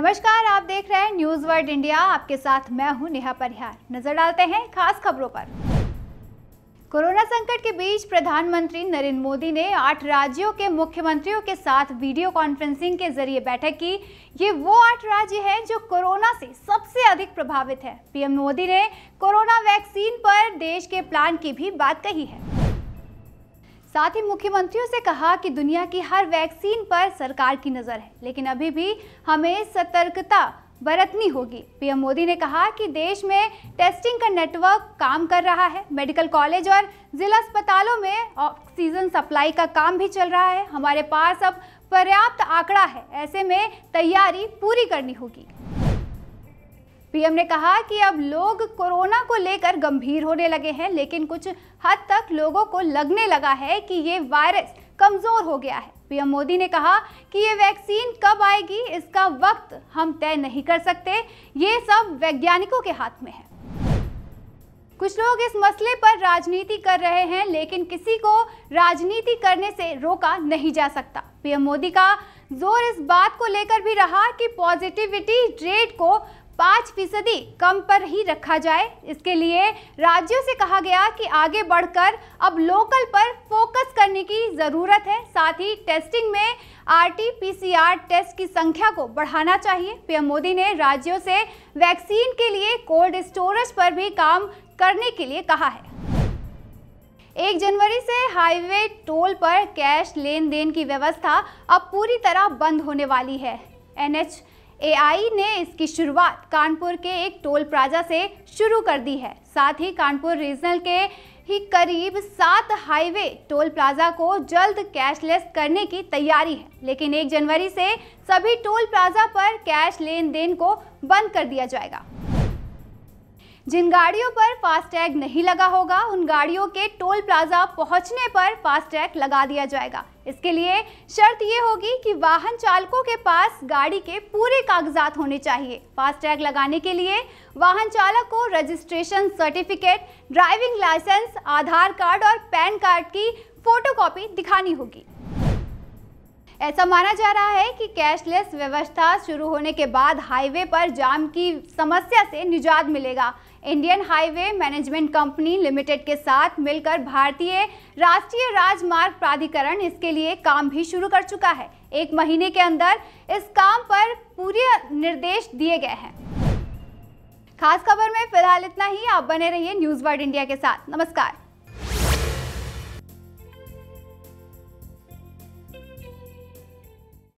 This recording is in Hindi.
नमस्कार आप देख रहे हैं न्यूज वर्ल्ड इंडिया आपके साथ मैं हूं नेहा परिहार नजर डालते हैं खास खबरों पर कोरोना संकट के बीच प्रधानमंत्री नरेंद्र मोदी ने आठ राज्यों के मुख्यमंत्रियों के साथ वीडियो कॉन्फ्रेंसिंग के जरिए बैठक की ये वो आठ राज्य हैं जो कोरोना से सबसे अधिक प्रभावित है पीएम मोदी ने कोरोना वैक्सीन पर देश के प्लान की भी बात कही है साथ ही मुख्यमंत्रियों से कहा कि दुनिया की हर वैक्सीन पर सरकार की नज़र है लेकिन अभी भी हमें सतर्कता बरतनी होगी पीएम मोदी ने कहा कि देश में टेस्टिंग का नेटवर्क काम कर रहा है मेडिकल कॉलेज और जिला अस्पतालों में ऑक्सीजन सप्लाई का काम भी चल रहा है हमारे पास अब पर्याप्त आंकड़ा है ऐसे में तैयारी पूरी करनी होगी पीएम ने कहा कि अब लोग कोरोना को लेकर गंभीर होने लगे हैं लेकिन कुछ हद तक लोगों को लगने लगा है कि ये वायरस कमज़ोर हो गया है पीएम मोदी ने कहा कि ये वैक्सीन कब आएगी इसका वक्त हम तय नहीं कर सकते ये सब वैज्ञानिकों के हाथ में है कुछ लोग इस मसले पर राजनीति कर रहे हैं लेकिन किसी को राजनीति करने से रोका नहीं जा सकता पीएम मोदी का जोर इस बात को लेकर भी रहा कि पॉजिटिविटी रेट को पाँच फीसदी कम पर ही रखा जाए इसके लिए राज्यों से कहा गया कि आगे बढ़कर अब लोकल पर फोकस करने की ज़रूरत है साथ ही टेस्टिंग में आरटीपीसीआर टेस्ट की संख्या को बढ़ाना चाहिए पीएम मोदी ने राज्यों से वैक्सीन के लिए कोल्ड स्टोरेज पर भी काम करने के लिए कहा है एक जनवरी से हाईवे टोल पर कैश लेन देन की व्यवस्था अब पूरी तरह बंद होने वाली है एनएच एआई ने इसकी शुरुआत कानपुर के एक टोल प्लाजा से शुरू कर दी है साथ ही कानपुर रीजनल के ही करीब सात हाईवे टोल प्लाजा को जल्द कैशलेस करने की तैयारी है लेकिन एक जनवरी से सभी टोल प्लाजा पर कैश लेन देन को बंद कर दिया जाएगा जिन गाड़ियों पर फास्टैग नहीं लगा होगा उन गाड़ियों के टोल प्लाजा पहुंचने पर फास्टैग लगा दिया जाएगा इसके लिए शर्त ये होगी कि वाहन चालकों के पास गाड़ी के पूरे कागजात होने चाहिए फास्टैग लगाने के लिए वाहन चालक को registration certificate driving licence Aadhaar card और पैन कार्ड की फोटोकॉपी दिखानी होगी ऐसा माना जा रहा है कि कैशलेस व्यवस्था शुरू होने के बाद हाईवे पर जाम की समस्या से निजात मिलेगा Indian highway management company limited के साथ मिलकर भारतीय राष्ट्रीय राजमार्ग प्राधिकरण इसके लिए काम भी शुरू कर चुका है एक महीने के अंदर इस काम पर पूरे निर्देश दिए गए हैं खास खबर में फिलहाल इतना ही आप बने रहिए न्यूज़ वर्ल्ड इंडिया के साथ नमस्कार